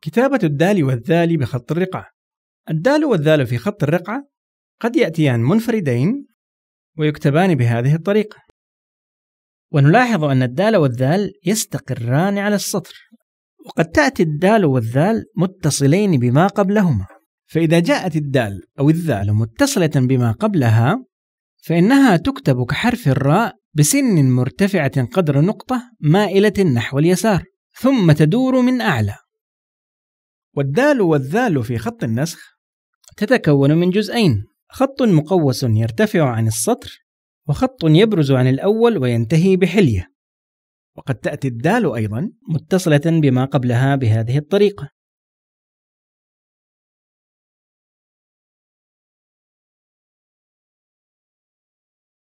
كتابة الدال والذال بخط الرقعة الدال والذال في خط الرقعة قد يأتيان منفردين ويكتبان بهذه الطريقة ونلاحظ أن الدال والذال يستقران على السطر وقد تأتي الدال والذال متصلين بما قبلهما فإذا جاءت الدال أو الذال متصلة بما قبلها فإنها تكتب كحرف الراء بسن مرتفعة قدر نقطة مائلة نحو اليسار ثم تدور من أعلى والدال والذال في خط النسخ تتكون من جزئين خط مقوس يرتفع عن السطر وخط يبرز عن الأول وينتهي بحلية وقد تأتي الدال أيضا متصلة بما قبلها بهذه الطريقة